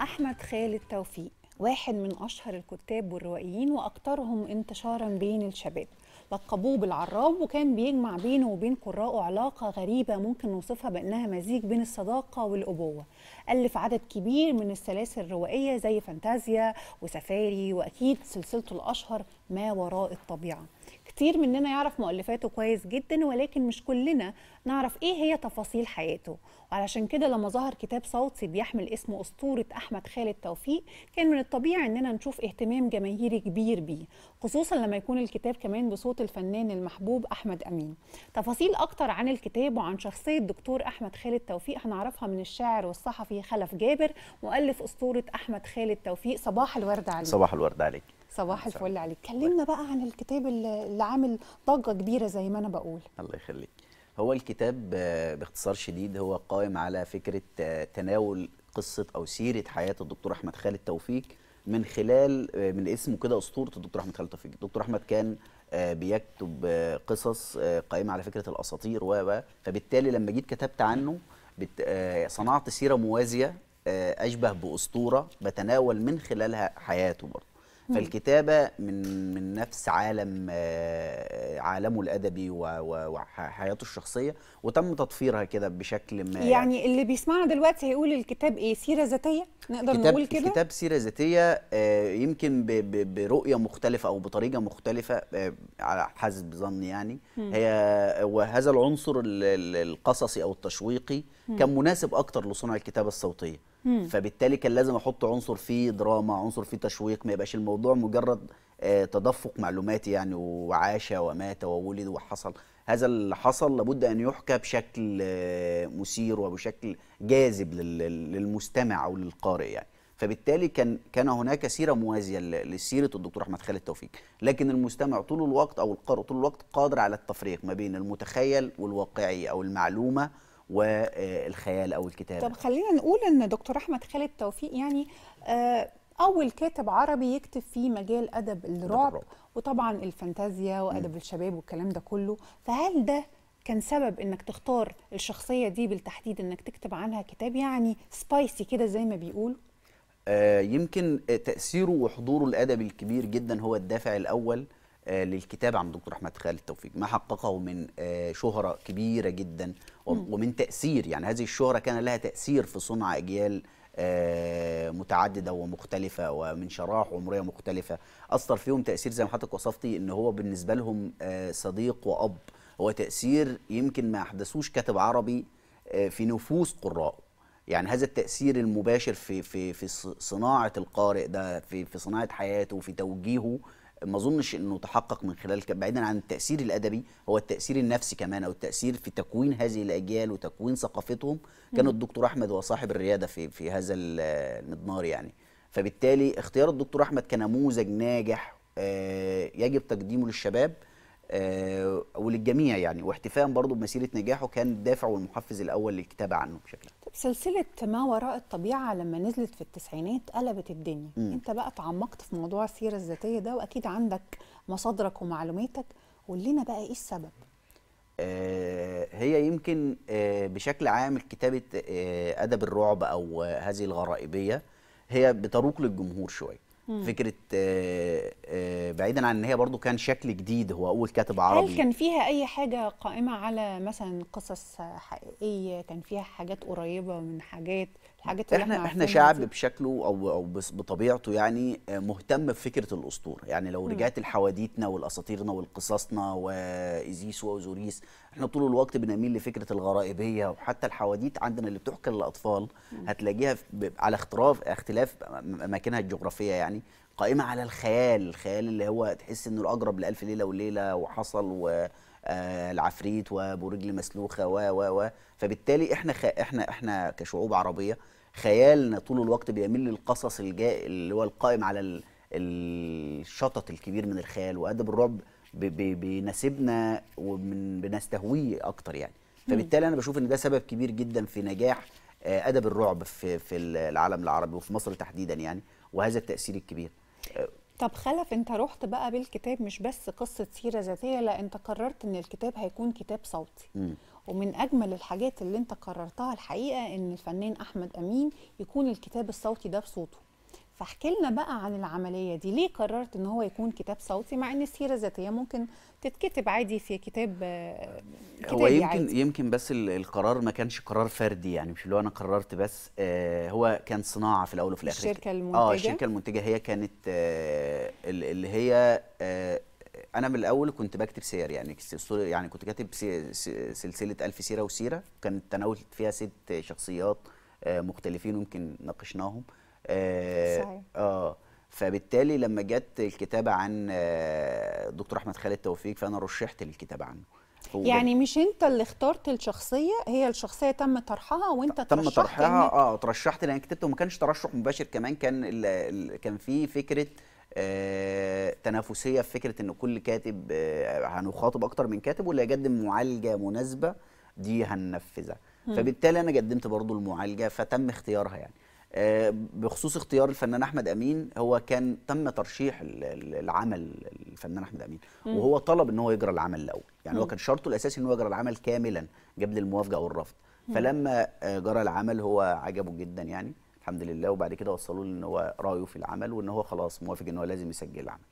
أحمد خالد توفيق واحد من أشهر الكتاب والروائيين وأكثرهم انتشارا بين الشباب لقبوه بالعراب وكان بيجمع بينه وبين قراءه علاقة غريبة ممكن نوصفها بأنها مزيج بين الصداقة والأبوة ألف عدد كبير من السلاسل الروائية زي فانتازيا وسفاري وأكيد سلسلته الأشهر ما وراء الطبيعة كتير مننا يعرف مؤلفاته كويس جدا ولكن مش كلنا نعرف ايه هي تفاصيل حياته وعلشان كده لما ظهر كتاب صوتي بيحمل اسم اسطوره احمد خالد توفيق كان من الطبيعي اننا نشوف اهتمام جماهيري كبير بيه خصوصا لما يكون الكتاب كمان بصوت الفنان المحبوب احمد امين تفاصيل اكتر عن الكتاب وعن شخصيه دكتور احمد خالد توفيق هنعرفها من الشاعر والصحفي خلف جابر مؤلف اسطوره احمد خالد توفيق صباح الورد عليك صباح الورد عليك صباح الفل عليك كلمنا بقى عن الكتاب اللي عامل ضجه كبيره زي ما انا بقول الله يخليك هو الكتاب آه، باختصار شديد هو قائم على فكره آه، تناول قصه او سيره حياه الدكتور احمد خالد توفيق من خلال آه، من اسمه كده اسطوره الدكتور احمد خالد توفيق الدكتور احمد كان بيكتب قصص قائمه على فكره الاساطير و فبالتالي لما جيت كتبت عنه صنعت سيره موازيه اشبه باسطوره بتناول من خلالها حياته برضه فالكتابه من من نفس عالم آه، عالمه الادبي وحياته الشخصيه وتم تطفيرها كده بشكل ما يعني اللي بيسمعنا دلوقتي هيقول الكتاب ايه سيره ذاتيه نقدر كتاب نقول كده كتاب سيره ذاتيه آه، يمكن برؤيه مختلفه او بطريقه مختلفه آه، على حسب ظني يعني هي وهذا العنصر القصصي او التشويقي كان مناسب اكتر لصنع الكتابه الصوتيه فبالتالي كان لازم احط عنصر فيه دراما عنصر فيه تشويق ما يبقاش الموضوع مجرد آه، تدفق معلوماتي يعني وعاش ومات وولد وحصل هذا اللي حصل لابد ان يحكى بشكل آه، مثير وبشكل جاذب للمستمع او للقارئ يعني فبالتالي كان كان هناك سيره موازيه لسيره الدكتور احمد خالد توفيق لكن المستمع طول الوقت او القارئ طول الوقت قادر على التفريق ما بين المتخيل والواقعي او المعلومه والخيال او الكتابه طب خلينا نقول ان دكتور احمد خالد توفيق يعني آه، اول كاتب عربي يكتب في مجال ادب الرعب وطبعا الفانتازيا وادب م. الشباب والكلام ده كله فهل ده كان سبب انك تختار الشخصيه دي بالتحديد انك تكتب عنها كتاب يعني سبايسي كده زي ما بيقولوا آه يمكن تاثيره وحضوره الادبي الكبير جدا هو الدافع الاول آه، للكتاب عن دكتور احمد خالد توفيق ما حققه من آه، شهره كبيره جدا ومن تاثير يعني هذه الشهره كان لها تاثير في صنع اجيال آه، متعدده ومختلفه ومن شرائح عمريه مختلفه اثر فيهم تاثير زي ما حضرتك وصفتي ان هو بالنسبه لهم صديق واب هو تاثير يمكن ما احدثوش كاتب عربي في نفوس قرائه يعني هذا التاثير المباشر في في في صناعه القارئ ده في في صناعه حياته في توجيهه ما اظنش انه تحقق من خلال بعيدا عن التاثير الادبي هو التاثير النفسي كمان او التاثير في تكوين هذه الاجيال وتكوين ثقافتهم كان الدكتور احمد هو صاحب الرياده في في هذا المضمار يعني فبالتالي اختيار الدكتور احمد كنموذج ناجح آه، يجب تقديمه للشباب آه، وللجميع يعني واحتفاء برضه بمسيره نجاحه كان الدافع والمحفز الاول للكتابه عنه بشكل عام. طب سلسله ما وراء الطبيعه لما نزلت في التسعينات قلبت الدنيا، م. انت بقى اتعمقت في موضوع السيره الذاتيه ده واكيد عندك مصادرك ومعلوماتك قول لنا بقى ايه السبب؟ آه، هي يمكن آه، بشكل عام كتابه ادب الرعب او هذه الغرائبيه هي بتروق للجمهور شويه. مم. فكره آآ آه، آآ آه، بعيدا عن ان هي برضو كان شكل جديد هو اول كاتب عربي هل كان فيها اي حاجه قائمه على مثلا قصص حقيقيه كان فيها حاجات قريبه من حاجات الحاجات اللي احنا احنا شعب بشكله او او بطبيعته يعني آه، مهتم بفكره الاسطوره يعني لو رجعت لحواديتنا والاساطيرنا والقصصنا وازيس واوزوريس احنا طول الوقت بنميل لفكره الغرائبيه وحتى الحواديت عندنا اللي بتحكى للاطفال هتلاقيها على اختراف اختلاف اماكنها الجغرافيه يعني قائمه على الخيال الخيال اللي هو تحس انه الاقرب لالف ليله وليله وحصل و آه، العفريت رجل مسلوخه و و و فبالتالي احنا خ... احنا احنا كشعوب عربيه خيالنا طول الوقت بيميل للقصص الجا... اللي هو القائم على ال... الشطط الكبير من الخيال وادب الرعب بيناسبنا ومن اكتر يعني فبالتالي انا بشوف ان ده سبب كبير جدا في نجاح آه، ادب الرعب في في العالم العربي وفي مصر تحديدا يعني وهذا التاثير الكبير طب خلف انت رحت بقى بالكتاب مش بس قصه سيره ذاتيه لا انت قررت ان الكتاب هيكون كتاب صوتي م. ومن اجمل الحاجات اللي انت قررتها الحقيقه ان الفنان احمد امين يكون الكتاب الصوتي ده بصوته فاحكي لنا بقى عن العمليه دي ليه قررت ان هو يكون كتاب صوتي مع ان السيره الذاتيه ممكن تتكتب عادي في كتاب آه، هو يمكن عادي. يمكن بس القرار ما كانش قرار فردي يعني مش اللي هو انا قررت بس آه هو كان صناعه في الاول وفي الاخر الشركه آه، المنتجه اه الشركه المنتجه هي كانت آه اللي هي آه انا من الاول كنت بكتب سير يعني يعني كنت كاتب سلسله الف سيره وسيره كانت تناولت فيها ست شخصيات آه، مختلفين ويمكن ناقشناهم صحيح. آه،, آه فبالتالي لما جت الكتابه عن آه، دكتور احمد خالد توفيق فانا رشحت للكتابه عنه يعني مش انت اللي اخترت الشخصيه هي الشخصيه تم طرحها وانت تم ترشحت طرحها اه ترشحت لان كتبت وما كانش ترشح مباشر كمان كان ال كان في فكره آه تنافسيه في فكره ان كل كاتب آه هنخاطب اكتر من كاتب واللي هيقدم معالجه مناسبه دي هننفذها فبالتالي انا قدمت برضو المعالجه فتم اختيارها يعني آه، بخصوص اختيار الفنان احمد امين هو كان تم ترشيح العمل الفنان احمد امين وهو طلب ان هو يجرى العمل الاول يعني هو كان شرطه الاساسي ان هو يجرى العمل كاملا قبل الموافقه او الرفض فلما آه، جرى العمل هو عجبه جدا يعني الحمد لله وبعد كده وصلوا له ان هو رايه في العمل وان هو خلاص موافق ان هو لازم يسجل العمل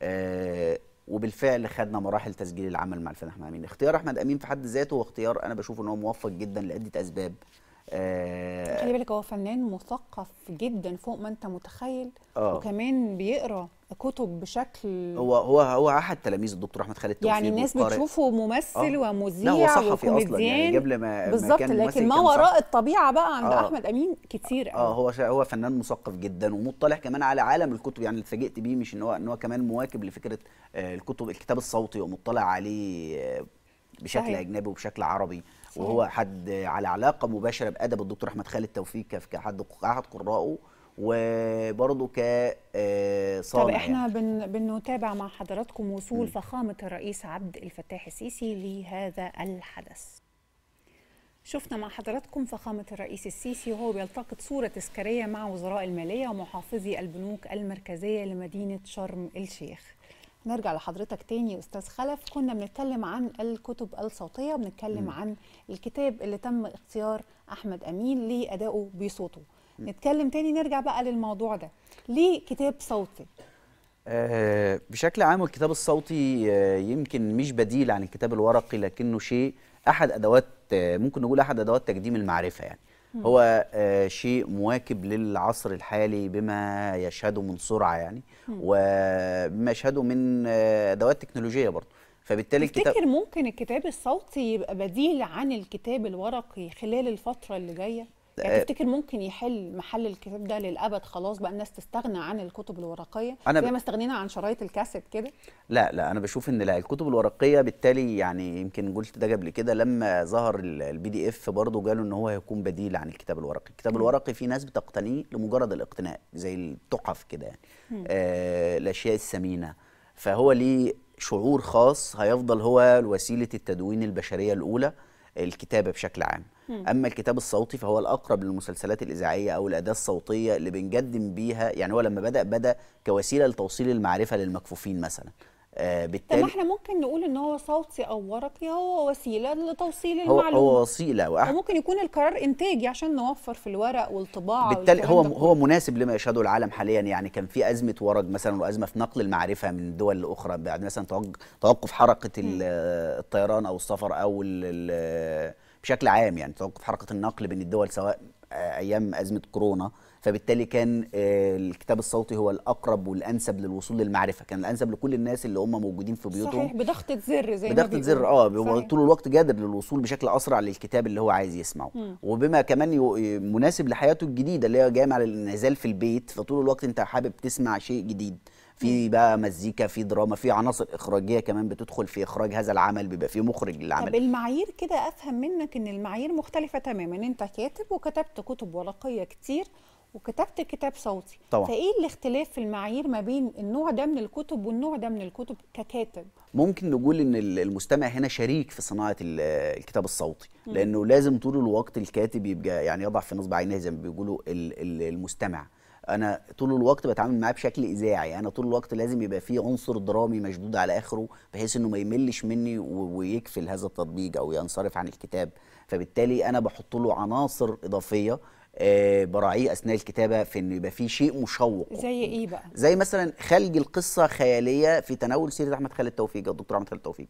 آه، وبالفعل خدنا مراحل تسجيل العمل مع الفنان احمد امين اختيار احمد امين في حد ذاته هو اختيار انا بشوفه ان هو موفق جدا لعده اسباب آه، خلي بالك هو فنان مثقف جدا فوق ما انت متخيل أوه. وكمان بيقرا كتب بشكل هو هو هو احد تلاميذ الدكتور احمد خالد توفيق يعني الناس بتشوفه ممثل أوه. ومذيع لا هو صحفي اصلا يعني قبل ما بالظبط لكن ما وراء الطبيعه بقى عند أوه. احمد امين كتير قوي اه هو هو فنان مثقف جدا ومطلع كمان على عالم الكتب يعني اللي اتفاجئت بيه مش ان هو ان هو كمان مواكب لفكره آه، الكتب الكتاب الصوتي ومطلع عليه آه، بشكل صحيح. اجنبي وبشكل عربي وهو حد على علاقه مباشره بادب الدكتور احمد خالد توفيق كحد احد قرائه وبرضه ك آه، طب يعني. احنا يعني. بن بنتابع مع حضراتكم وصول م. فخامه الرئيس عبد الفتاح السيسي لهذا الحدث شفنا مع حضراتكم فخامة الرئيس السيسي وهو بيلتقط صورة تذكارية مع وزراء المالية ومحافظي البنوك المركزية لمدينة شرم الشيخ نرجع لحضرتك تاني استاذ خلف كنا بنتكلم عن الكتب الصوتيه وبنتكلم م. عن الكتاب اللي تم اختيار احمد امين لادائه بصوته م. نتكلم تاني نرجع بقى للموضوع ده ليه كتاب صوتي أه بشكل عام الكتاب الصوتي أه يمكن مش بديل عن الكتاب الورقي لكنه شيء احد ادوات آه، ممكن نقول احد ادوات تقديم المعرفه يعني هو آه، شيء مواكب للعصر الحالي بما يشهده من سرعه يعني وبما يشهده من آه، ادوات تكنولوجيه برضه فبالتالي الكتاب تفتكر ممكن الكتاب الصوتي يبقى بديل عن الكتاب الورقي خلال الفتره اللي جايه يعني آه، تفتكر ممكن يحل محل الكتاب ده للابد خلاص بقى الناس تستغنى عن الكتب الورقيه أنا زي ما استغنينا عن شرايط الكاسيت كده لا لا انا بشوف ان لا الكتب الورقيه بالتالي يعني يمكن قلت ده قبل كده لما ظهر البي دي اف برضه جاله ان هو هيكون بديل عن الكتاب الورقي الكتاب م. الورقي في ناس بتقتنيه لمجرد الاقتناء زي التحف كده يعني آه الاشياء الثمينه فهو ليه شعور خاص هيفضل هو وسيله التدوين البشريه الاولى الكتابه بشكل عام اما الكتاب الصوتي فهو الاقرب للمسلسلات الاذاعيه او الاداه الصوتيه اللي بنقدم بيها يعني هو لما بدا بدا كوسيله لتوصيل المعرفه للمكفوفين مثلا آه، بالتالي طب احنا ممكن نقول ان هو صوتي او ورقي هو وسيله لتوصيل هو المعلومه هو وسيله وأح... وممكن يكون القرار انتاجي عشان نوفر في الورق والطباعه بالتالي هو هو مناسب لما يشهده العالم حاليا يعني كان في ازمه ورق مثلا وازمه في نقل المعرفه من دول لاخرى بعد مثلا توقف حركه الطيران او السفر او بشكل عام يعني توقف حركه النقل بين الدول سواء ايام ازمه كورونا فبالتالي كان آه، الكتاب الصوتي هو الاقرب والانسب للوصول للمعرفه كان الانسب لكل الناس اللي هم موجودين في بيوتهم صحيح بضغطه زر زي بضغطه زر اه هو طول الوقت جادر للوصول بشكل اسرع للكتاب اللي هو عايز يسمعه م. وبما كمان مناسب لحياته الجديده اللي هي مع للانعزال في البيت فطول الوقت انت حابب تسمع شيء جديد في بقى مزيكا في دراما في عناصر اخراجيه كمان بتدخل في اخراج هذا العمل بيبقى في مخرج للعمل طب المعايير كده افهم منك ان المعايير مختلفه تماما انت كاتب وكتبت كتب ورقيه كتير وكتبت كتاب صوتي طبعا. فايه الاختلاف في المعايير ما بين النوع ده من الكتب والنوع ده من الكتب ككاتب ممكن نقول ان المستمع هنا شريك في صناعه الكتاب الصوتي م. لانه لازم طول الوقت الكاتب يبقى يعني يضع في نصب عينيه زي ما بيقولوا المستمع انا طول الوقت بتعامل معاه بشكل اذاعي انا طول الوقت لازم يبقى فيه عنصر درامي مشدود على اخره بحيث انه ما يملش مني ويكفل هذا التطبيق او ينصرف عن الكتاب فبالتالي انا بحط له عناصر اضافيه آه، براعيه اثناء الكتابه في انه يبقى في شيء مشوق زي ايه بقى زي مثلا خلج القصه خياليه في تناول سيره احمد خالد توفيق الدكتور احمد خالد توفيق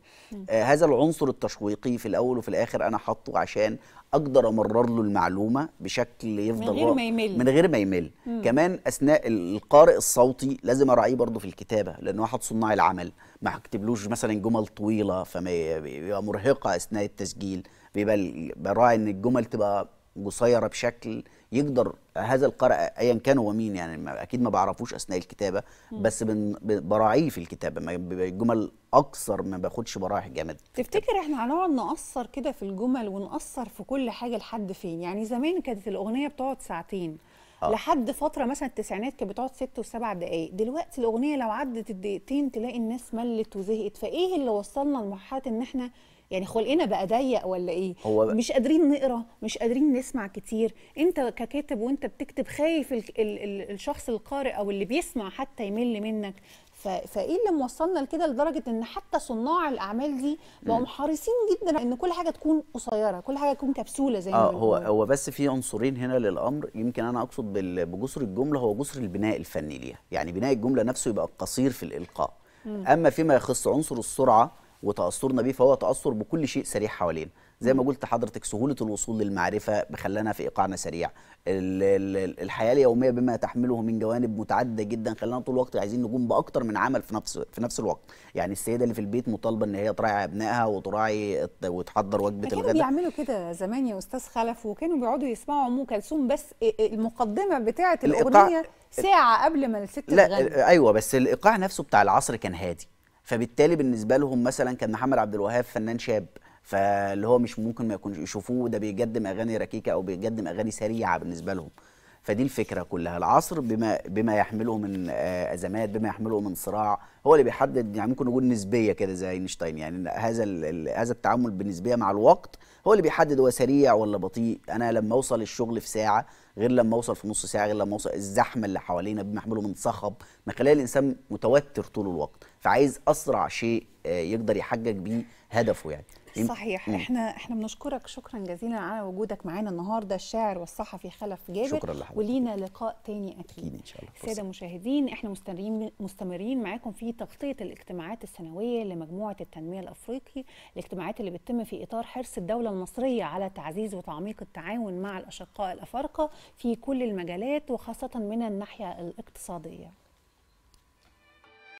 آه هذا العنصر التشويقي في الاول وفي الاخر انا حاطه عشان اقدر امرر له المعلومه بشكل يفضل من غير ما يمل من غير ما يمل كمان اثناء القارئ الصوتي لازم اراعيه برضه في الكتابه لانه واحد صناع العمل ما هكتبلوش مثلا جمل طويله فما يبقى مرهقه اثناء التسجيل بيبقى براعي ان الجمل تبقى قصيره بشكل يقدر هذا القارئ ايا كان هو مين يعني ما اكيد ما بعرفوش اثناء الكتابه بس براعيه في الكتابه جمل اكثر ما باخدش براعي جامد تفتكر احنا هنقعد نقصر كده في الجمل ونقصر في كل حاجه لحد فين يعني زمان كانت الاغنيه بتقعد ساعتين أوه. لحد فتره مثلا التسعينات كانت بتقعد ست وسبع دقائق دلوقتي الاغنيه لو عدت الدقيقتين تلاقي الناس ملت وزهقت فايه اللي وصلنا لمرحله ان احنا يعني خلقنا بقى ضيق ولا ايه هو مش قادرين نقرا مش قادرين نسمع كتير انت ككاتب وانت بتكتب خايف ال ال ال الشخص القارئ او اللي بيسمع حتى يمل منك فايه اللي موصلنا لكده لدرجه ان حتى صناع الاعمال دي بقوا حريصين جدا ان كل حاجه تكون قصيره كل حاجه تكون كبسوله زي ما آه هو هو بس في عنصرين هنا للامر يمكن انا اقصد بجسر الجمله هو جسر البناء الفني ليها يعني بناء الجمله نفسه يبقى قصير في الالقاء مم. اما فيما يخص عنصر السرعه وتاثرنا بيه فهو تاثر بكل شيء سريع حوالينا زي ما قلت حضرتك سهوله الوصول للمعرفه بخلانا في ايقاعنا سريع الحياه اليوميه بما تحمله من جوانب متعدده جدا خلانا طول الوقت عايزين نقوم باكتر من عمل في نفس في نفس الوقت يعني السيده اللي في البيت مطالبه ان هي تراعي ابنائها وتراعي وتحضر وجبه الغداء كانوا بيعملوا كده زمان يا استاذ خلف وكانوا بيقعدوا يسمعوا ام كلثوم بس المقدمه بتاعه الاغنيه ساعه قبل ما الست لا ايوه بس الايقاع نفسه بتاع العصر كان هادي فبالتالي بالنسبه لهم مثلا كان محمد عبد الوهاب فنان شاب فاللي هو مش ممكن ما يكونش يشوفوه ده بيقدم اغاني ركيكه او بيقدم اغاني سريعه بالنسبه لهم فدي الفكره كلها العصر بما بما يحمله من آه، ازمات بما يحمله من صراع هو اللي بيحدد يعني ممكن نقول نسبيه كده زي اينشتاين يعني هذا هذا التعامل بالنسبيه مع الوقت هو اللي بيحدد هو سريع ولا بطيء انا لما اوصل الشغل في ساعه غير لما اوصل في نص ساعه غير لما اوصل الزحمه اللي حوالينا بما يحمله من صخب مخليه الانسان متوتر طول الوقت فعايز اسرع شيء آه، يقدر يحقق بيه هدفه يعني صحيح مم. احنا احنا بنشكرك شكرا جزيلا على وجودك معانا النهارده الشاعر والصحفي خلف جابر شكرا لحضرتك ولينا لقاء تاني اكيد, أكيد ان شاء الله ساده مشاهدين احنا مستمرين مستمرين معاكم في تغطيه الاجتماعات السنويه لمجموعه التنميه الافريقي الاجتماعات اللي بتتم في اطار حرص الدوله المصريه على تعزيز وتعميق التعاون مع الاشقاء الافارقه في كل المجالات وخاصه من الناحيه الاقتصاديه